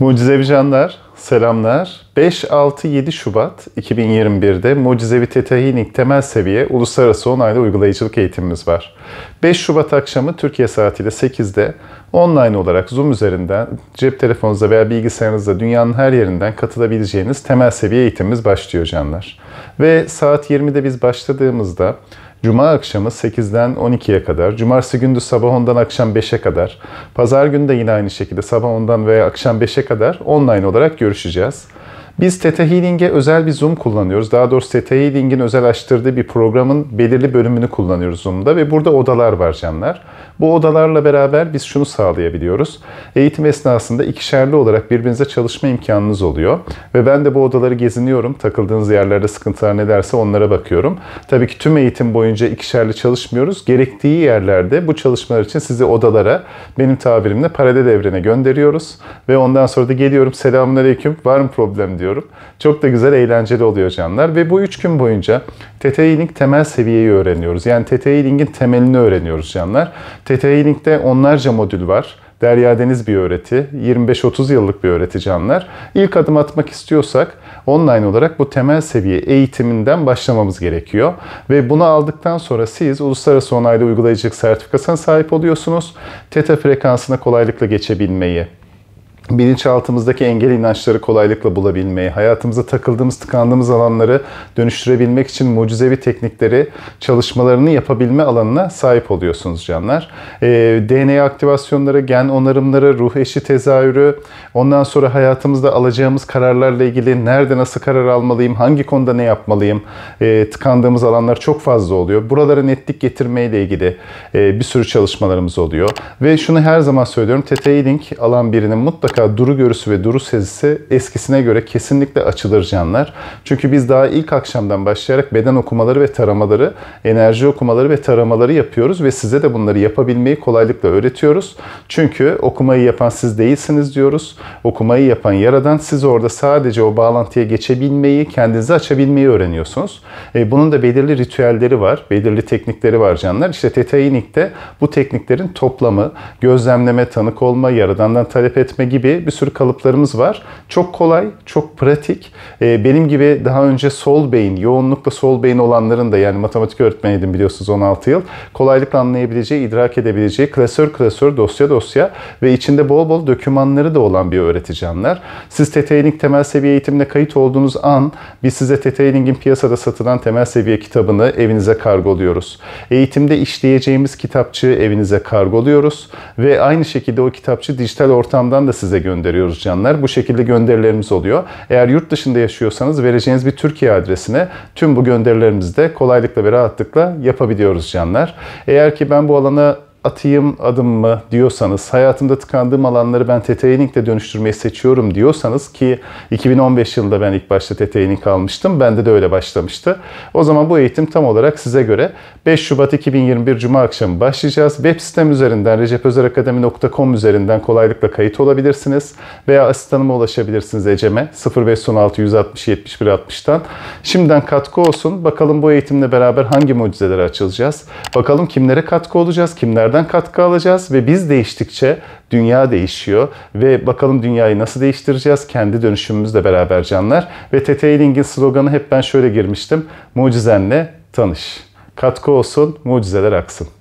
Mucizevi Canlar, selamlar. 5-6-7 Şubat 2021'de Mucizevi Tetahinik temel seviye uluslararası onaylı uygulayıcılık eğitimimiz var. 5 Şubat akşamı Türkiye saatiyle 8'de online olarak Zoom üzerinden cep telefonunuzda veya bilgisayarınızda dünyanın her yerinden katılabileceğiniz temel seviye eğitimimiz başlıyor canlar. Ve saat 20'de biz başladığımızda Cuma akşamı 8'den 12'ye kadar, cumartesi günü sabah 10'dan akşam 5'e kadar, pazar günü de yine aynı şekilde sabah 10'dan veya akşam 5'e kadar online olarak görüşeceğiz. Biz Theta Healing'e özel bir Zoom kullanıyoruz. Daha doğrusu Theta Healing'in özel açtırdığı bir programın belirli bölümünü kullanıyoruz Zoom'da ve burada odalar var canlar. Bu odalarla beraber biz şunu sağlayabiliyoruz. Eğitim esnasında ikişerli olarak birbirinize çalışma imkanınız oluyor. Ve ben de bu odaları geziniyorum. Takıldığınız yerlerde sıkıntılar derse onlara bakıyorum. Tabii ki tüm eğitim boyunca ikişerli çalışmıyoruz. Gerektiği yerlerde bu çalışmalar için sizi odalara benim tabirimle paralel evrene gönderiyoruz. Ve ondan sonra da geliyorum selamun aleyküm var mı problem diyor ediyorum. Çok da güzel, eğlenceli oluyor canlar. Ve bu üç gün boyunca TT-Healing temel seviyeyi öğreniyoruz. Yani TT-Healing'in temelini öğreniyoruz canlar. TT-Healing'de onlarca modül var. Derya Deniz bir öğreti, 25-30 yıllık bir öğreti canlar. İlk adım atmak istiyorsak online olarak bu temel seviye eğitiminden başlamamız gerekiyor. Ve bunu aldıktan sonra siz uluslararası onaylı uygulayıcılık sertifikasına sahip oluyorsunuz. Teta frekansına kolaylıkla geçebilmeyi, bilinçaltımızdaki engel inançları kolaylıkla bulabilmeyi, hayatımıza takıldığımız, tıkandığımız alanları dönüştürebilmek için mucizevi teknikleri, çalışmalarını yapabilme alanına sahip oluyorsunuz canlar. E, ee, DNA aktivasyonları, gen onarımları, ruh eşi tezahürü, ondan sonra hayatımızda alacağımız kararlarla ilgili nerede nasıl karar almalıyım, hangi konuda ne yapmalıyım, e, tıkandığımız alanlar çok fazla oluyor. Buralara netlik getirmeyle ilgili e, bir sürü çalışmalarımız oluyor. Ve şunu her zaman söylüyorum, Teta Healing alan birinin mutlaka mutlaka duru görüsü ve duru sezisi eskisine göre kesinlikle açılır canlar. Çünkü biz daha ilk akşamdan başlayarak beden okumaları ve taramaları, enerji okumaları ve taramaları yapıyoruz ve size de bunları yapabilmeyi kolaylıkla öğretiyoruz. Çünkü okumayı yapan siz değilsiniz diyoruz. Okumayı yapan yaradan siz orada sadece o bağlantıya geçebilmeyi, kendinizi açabilmeyi öğreniyorsunuz. E, bunun da belirli ritüelleri var, belirli teknikleri var canlar. İşte Teta bu tekniklerin toplamı, gözlemleme, tanık olma, yaradandan talep etme gibi gibi bir sürü kalıplarımız var. Çok kolay, çok pratik. E, benim gibi daha önce sol beyin, yoğunlukla sol beyin olanların da yani matematik öğretmeniydim biliyorsunuz 16 yıl. Kolaylıkla anlayabileceği, idrak edebileceği klasör klasör, dosya dosya ve içinde bol bol dokümanları da olan bir öğreteceğimler. Siz TTNing temel seviye eğitimine kayıt olduğunuz an biz size TTNing'in piyasada satılan temel seviye kitabını evinize kargoluyoruz. Eğitimde işleyeceğimiz kitapçığı evinize kargoluyoruz ve aynı şekilde o kitapçı dijital ortamdan da size Türkiye'nize gönderiyoruz canlar. Bu şekilde gönderilerimiz oluyor. Eğer yurt dışında yaşıyorsanız vereceğiniz bir Türkiye adresine tüm bu gönderilerimizi de kolaylıkla ve rahatlıkla yapabiliyoruz canlar. Eğer ki ben bu alana atayım adım mı diyorsanız, hayatımda tıkandığım alanları ben Tetailing dönüştürmeyi seçiyorum diyorsanız ki 2015 yılında ben ilk başta Tetailing almıştım. Bende de öyle başlamıştı. O zaman bu eğitim tam olarak size göre 5 Şubat 2021 Cuma akşamı başlayacağız. Web sitem üzerinden recepözerakademi.com üzerinden kolaylıkla kayıt olabilirsiniz. Veya asistanıma ulaşabilirsiniz Ecem'e 0516 160 71 60'tan. Şimdiden katkı olsun. Bakalım bu eğitimle beraber hangi mucizelere açılacağız? Bakalım kimlere katkı olacağız? Kimlerden dünyadan katkı alacağız ve biz değiştikçe dünya değişiyor ve bakalım dünyayı nasıl değiştireceğiz? Kendi dönüşümümüzle beraber canlar ve T.T. Teteiling'in sloganı hep ben şöyle girmiştim. Mucizenle tanış. Katkı olsun, mucizeler aksın.